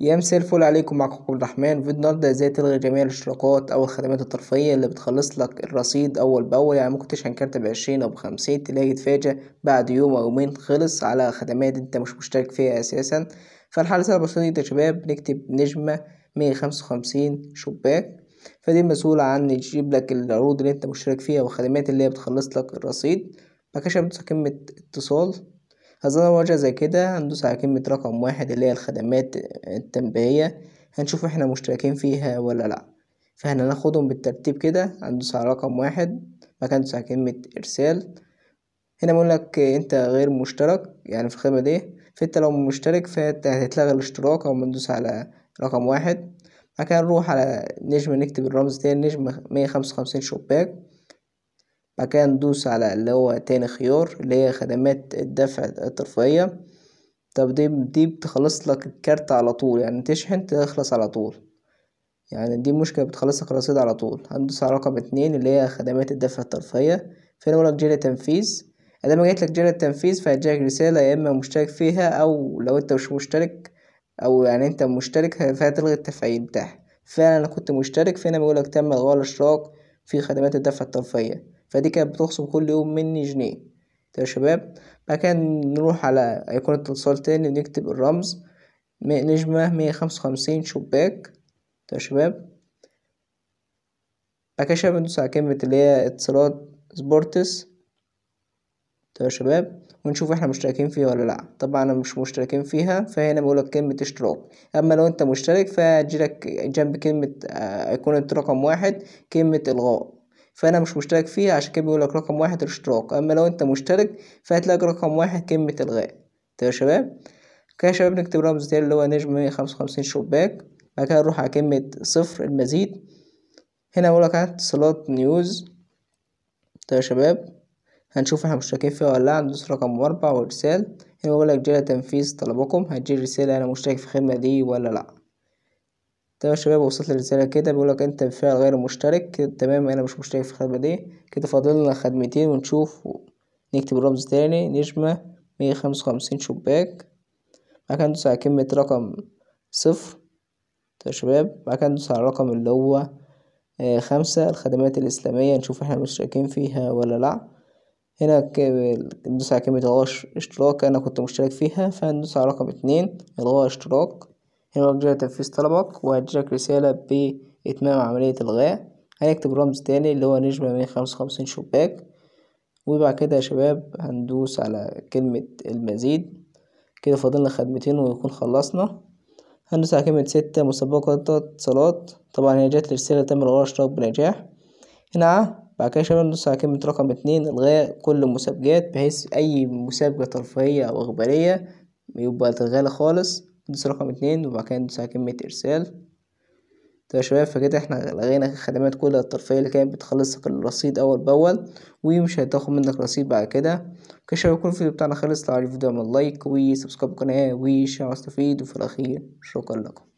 يا مساء الفل عليكم معكم عبد الرحمن في النهارده ازاي تلغي جميع الاشتراكات او الخدمات الترفيهيه اللي بتخلص لك الرصيد اول باول يعني ممكن تشحن كارت 20 او 50 تلاقي تفاجئ بعد يوم او يومين خلص على خدمات انت مش مشترك فيها اساسا فالحل سهل بسيط يا شباب نكتب نجمه مية خمسة وخمسين شباك فدي مسؤول عن يجيب لك العروض اللي انت مشترك فيها والخدمات اللي هي بتخلص لك الرصيد بكشف كده قيمة اتصال هظهر ورشة زي كده هندوس على كلمة رقم واحد اللي هي الخدمات التنبيهية هنشوف احنا مشتركين فيها ولا لأ فاحنا هناخدهم بالترتيب كده هندوس على رقم واحد مكان كده على كلمة إرسال هنا بقولك انت غير مشترك يعني في الخدمة دي فانت لو مشترك فانت هتتلغى الاشتراك أو ندوس على رقم واحد بعد كده نروح على نجم نكتب الرمز تاني نجم مية خمسة وخمسين شباك بعد كده ندوس على اللي هو تاني خيار اللي هي خدمات الدفع الترفيهية طب دي دي بتخلص لك الكارت على طول يعني تشحن تخلص على طول يعني دي مشكلة بتخلص لك الرصيد على طول هندوس على رقم اتنين اللي هي خدمات الدفع الترفيهية فين يقولك التنفيذ تنفيذ ما جيت لك جيل التنفيذ فهتجيلك رسالة يا إما مشترك فيها أو لو أنت مش مشترك أو يعني أنت مشترك فهتلغي التفعيل بتاعها فعلا أنا كنت مشترك فهنا بيقولك تم إلغاء الاشتراك في خدمات الدفع الترفيهية فدي كانت بتخصم كل يوم مني جنيه طيب يا شباب بعد كده نروح على أيقونة اتصال تاني ونكتب الرمز نجمة مية خمسة وخمسين شباك طيب يا شباب بعد كده شباب ندوس على كلمة اللي هي اتصالات سبورتس طيب يا شباب ونشوف احنا مشتركين فيها ولا لا طبعا انا مش مشتركين فيها فهنا لك كلمة اشتراك اما لو انت مشترك فهتجيلك جنب كلمة آه، ايقونة رقم واحد كلمة الغاء فانا مش مشترك فيها عشان كده بيقولك رقم واحد الاشتراك اما لو انت مشترك فهتلاقي رقم واحد كلمة الغاء تمام يا شباب كده يا شباب نكتب رمز تاني اللي هو نجم مية خمسة وخمسين شباك بعد كده نروح على كلمة صفر المزيد هنا بقولك على اتصالات نيوز تمام يا شباب هنشوف احنا مشتركين فيها ولا لا هندوس رقم أربعة وارسال هنا بقولك جرى تنفيذ طلبكم هتجي الرساله انا مشترك في الخدمة دي ولا لأ تمام يا شباب وصلت الرسالة كده بيقولك انت بالفعل غير مشترك تمام انا مش مشترك في الخدمة دي كده فاضلنا خدمتين ونشوف نكتب الرمز تاني نجمة مية خمسة وخمسين شباك بعد كده ندوس على كلمة رقم صفر يا طيب، شباب بعد كده ندوس على الرقم اللي هو آه، خمسة الخدمات الإسلامية نشوف احنا مشتركين فيها ولا لأ هنا ندوس على كلمة إلغاء اشتراك أنا كنت مشترك فيها فندوس على رقم اتنين إلغاء اشتراك يرجى تنفيذ طلبك وهتجيلك رسالة بإتمام عملية إلغاء هنكتب رمز تاني اللي هو نجمة مية خمسة وخمسين شباك وبعد كده يا شباب هندوس على كلمة المزيد كده فاضلنا خدمتين ويكون خلصنا هندوس على كلمة ستة مسبقة اتصالات طبعا هي جت رسالة تم إلغاء اشتراك بنجاح هنا بعد كده يا شباب ندوس على كلمة رقم اتنين إلغاء كل المسابقات بحيث أي مسابقة ترفيهية أو إخبارية يبقى تتغالى خالص ندوس رقم اتنين وبعد كده ندوس على كلمة إرسال طيب يا شباب فكده احنا لغينا الخدمات كلها الطرفية اللي كانت بتخلصك الرصيد أول بأول ومش هتاخد منك رصيد بعد كده كده شباب يكون الفيديو بتاعنا خلص لو عجبك الفيديو اعمل لايك وسبسكرايب القناة وشير واستفيد وفي الأخير شكرا لكم